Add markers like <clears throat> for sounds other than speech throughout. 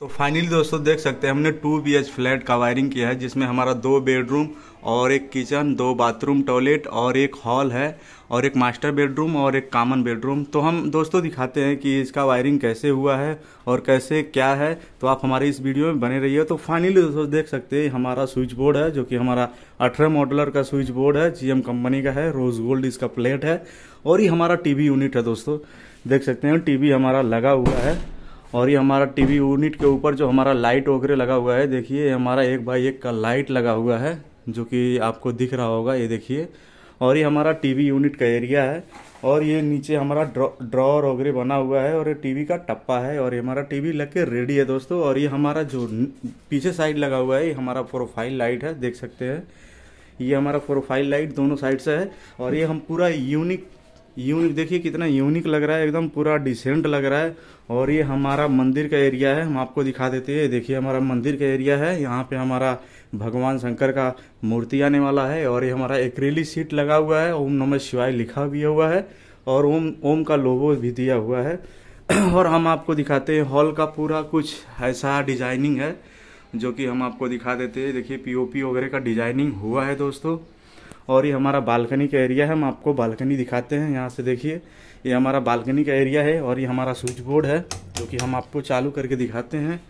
तो फाइनली दोस्तों देख सकते हैं हमने टू बी एच फ्लैट का वायरिंग किया है जिसमें हमारा दो बेडरूम और एक किचन दो बाथरूम टॉयलेट और एक हॉल है और एक मास्टर बेडरूम और एक कॉमन बेडरूम तो हम दोस्तों दिखाते हैं कि इसका वायरिंग कैसे हुआ है और कैसे क्या है तो आप हमारे इस वीडियो में बने रहिए तो फाइनली दोस्तों देख सकते हैं हमारा स्विच बोर्ड है जो कि हमारा अठारह मॉडलर का स्विच बोर्ड है जी कंपनी का है रोज गोल्ड इसका प्लेट है और ये हमारा टी यूनिट है दोस्तों देख सकते हैं टी हमारा लगा हुआ है और ये हमारा टीवी यूनिट के ऊपर जो हमारा लाइट वगैरह लगा हुआ है देखिए हमारा एक बाई एक का लाइट लगा हुआ है जो कि आपको दिख रहा होगा ये देखिए और ये हमारा टीवी यूनिट का एरिया है और ये नीचे हमारा ड्रॉर वगैरह बना हुआ है और ये टीवी का टप्पा है और ये हमारा टीवी लग के रेडी है दोस्तों और ये हमारा जो पीछे साइड लगा हुआ है ये हमारा प्रोफाइल लाइट है देख सकते हैं ये हमारा प्रोफाइल लाइट दोनों साइड से है और ये हम पूरा यूनिक यूनिक देखिए कितना यूनिक लग रहा है एकदम पूरा डिसेंट लग रहा है और ये हमारा मंदिर का एरिया है हम आपको दिखा देते हैं देखिए हमारा मंदिर का एरिया है यहाँ पे हमारा भगवान शंकर का मूर्ति आने वाला है और ये हमारा रेली सीट लगा हुआ है ओम नमः शिवाय लिखा भी हुआ है और ओम ओम का लोगो भी दिया हुआ है <clears throat> और हम आपको दिखाते हैं हॉल का पूरा कुछ ऐसा डिजाइनिंग है जो कि हम आपको दिखा देते हैं देखिए पीओपी वगैरह का डिजाइनिंग हुआ है दोस्तों और ये हमारा बालकनी का एरिया है हम आपको बालकनी दिखाते हैं यहाँ से देखिए ये हमारा बालकनी का एरिया है और ये हमारा स्विच बोर्ड है जो कि हम आपको चालू करके दिखाते हैं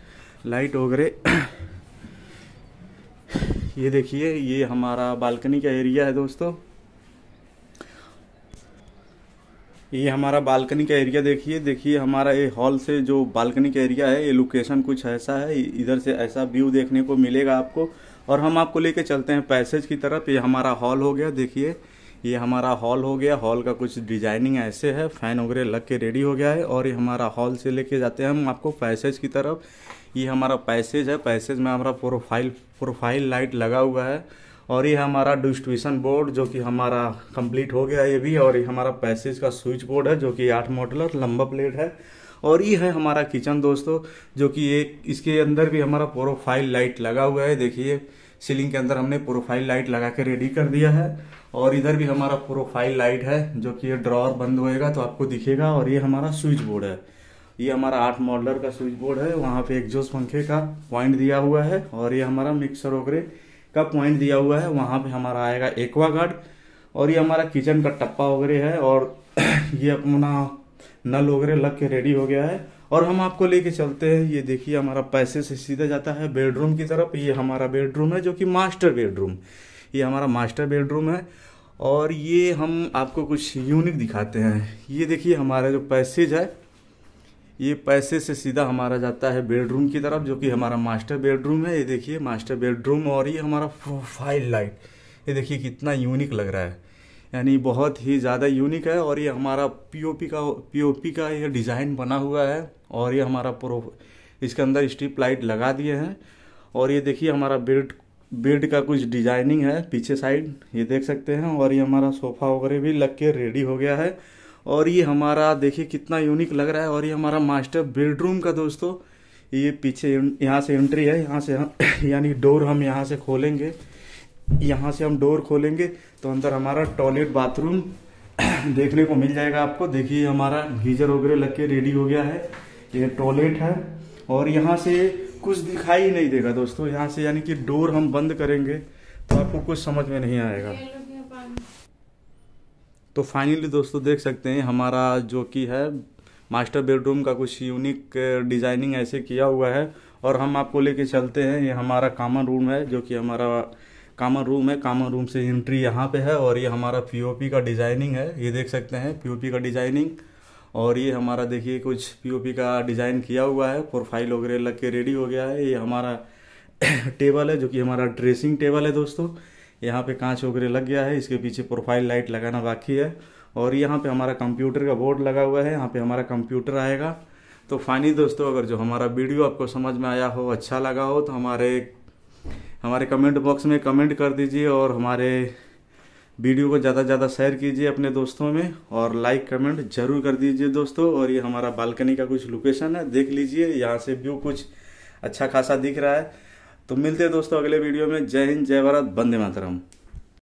लाइट वगैरह <clears throat> ये देखिए ये हमारा बालकनी का एरिया है दोस्तों ये हमारा बालकनी का एरिया देखिए देखिए हमारा ये हॉल से जो बालकनी का एरिया है ये लोकेशन कुछ ऐसा है इधर से ऐसा व्यू देखने को मिलेगा आपको और हम आपको लेके चलते हैं पैसेज की तरफ ये हमारा हॉल हो गया देखिए ये हमारा हॉल हो गया हॉल का कुछ डिजाइनिंग ऐसे है फैन वगैरह लग के रेडी हो गया है और ये हमारा हॉल से लेके जाते हैं हम आपको पैसेज की तरफ ये हमारा पैसेज है पैसेज में हमारा प्रोफाइल प्रोफाइल लाइट लगा हुआ है और ये हमारा डिस्ट्रीब्यूशन बोर्ड जो कि हमारा कंप्लीट हो गया ये भी और ये हमारा पैसेज का स्विच बोर्ड है जो कि आठ मॉडलर लंबा प्लेट है और ये है हमारा किचन दोस्तों जो कि एक इसके अंदर भी हमारा प्रोफाइल लाइट लगा हुआ है देखिए सीलिंग के अंदर हमने प्रोफाइल लाइट लगा के रेडी कर दिया है और इधर भी हमारा प्रोफाइल लाइट है जो कि ये ड्रॉर बंद होएगा तो आपको दिखेगा और ये हमारा स्विच बोर्ड है ये हमारा आठ मॉडलर का स्विच बोर्ड है वहाँ पे एक जोश पंखे का पॉइंट दिया हुआ है और ये हमारा मिक्सर वगैरह का पॉइंट दिया हुआ है वहाँ पे हमारा आएगा एक्वा गार्ड और ये हमारा किचन का टप्पा वगैरह है और <clears throat> ये अपना नल वगैरह लग के रेडी हो गया है और हम आपको लेके चलते हैं ये देखिए हमारा पैसे से सीधा जाता है बेडरूम की तरफ ये हमारा बेडरूम है जो कि मास्टर बेडरूम ये हमारा मास्टर बेडरूम है और ये हम आपको कुछ यूनिक दिखाते हैं ये देखिए हमारा जो पैसेज है ये पैसे से सीधा हमारा जाता है बेडरूम की तरफ जो कि हमारा मास्टर बेडरूम है ये देखिए मास्टर बेडरूम और ये हमारा प्रोफाइल लाइट ये देखिए कितना यूनिक लग रहा है यानी बहुत ही ज़्यादा यूनिक है और ये हमारा पीओपी का पीओपी का ये डिज़ाइन बना हुआ है और ये हमारा प्रो इसके अंदर स्ट्रीप लाइट लगा दिए हैं और ये देखिए हमारा बेड बेड का कुछ डिजाइनिंग है पीछे साइड ये देख सकते हैं और ये हमारा सोफ़ा वगैरह भी लग के रेडी हो गया है और ये हमारा देखिए कितना यूनिक लग रहा है और ये हमारा मास्टर बेडरूम का दोस्तों ये पीछे यहाँ से एंट्री है यहाँ से <coughs> यानी डोर हम यहाँ से खोलेंगे यहाँ से हम डोर खोलेंगे तो अंदर हमारा टॉयलेट बाथरूम <clears throat> देखने को मिल जाएगा आपको देखिए हमारा गीजर वगैरह लग के रेडी हो गया है ये टॉयलेट है और यहाँ से कुछ दिखाई नहीं देगा दोस्तों यहाँ से यानी कि डोर हम बंद करेंगे तो आपको कुछ समझ में नहीं आएगा तो फाइनली दोस्तों देख सकते हैं हमारा जो कि है मास्टर बेडरूम का कुछ यूनिक डिज़ाइनिंग ऐसे किया हुआ है और हम आपको लेके चलते हैं ये हमारा कॉमन रूम है जो कि हमारा कामन रूम है कामन रूम से एंट्री यहाँ पे है और ये हमारा पीओपी का डिज़ाइनिंग है ये देख सकते हैं पीओपी का डिज़ाइनिंग और ये हमारा देखिए कुछ पीओपी का डिज़ाइन किया हुआ है प्रोफाइल वगैरह लग के रेडी हो गया है ये हमारा टेबल <coughs> है जो कि हमारा ड्रेसिंग टेबल है दोस्तों यहाँ पे कांच वगैरह लग गया है इसके पीछे प्रोफाइल लाइट लगाना बाकी है और यहाँ पे हमारा कंप्यूटर का बोर्ड लगा हुआ है यहाँ पे हमारा कंप्यूटर आएगा तो फाइनली दोस्तों अगर जो हमारा वीडियो आपको समझ में आया हो अच्छा लगा हो तो हमारे हमारे कमेंट बॉक्स में कमेंट कर दीजिए और हमारे वीडियो को ज़्यादा से ज़्यादा शेयर कीजिए अपने दोस्तों में और लाइक कमेंट जरूर कर दीजिए दोस्तों और ये हमारा बालकनी का कुछ लोकेशन है देख लीजिए यहाँ से व्यू कुछ अच्छा खासा दिख रहा है तो मिलते हैं दोस्तों अगले वीडियो में जय हिंद जय भारत वंदे मातरम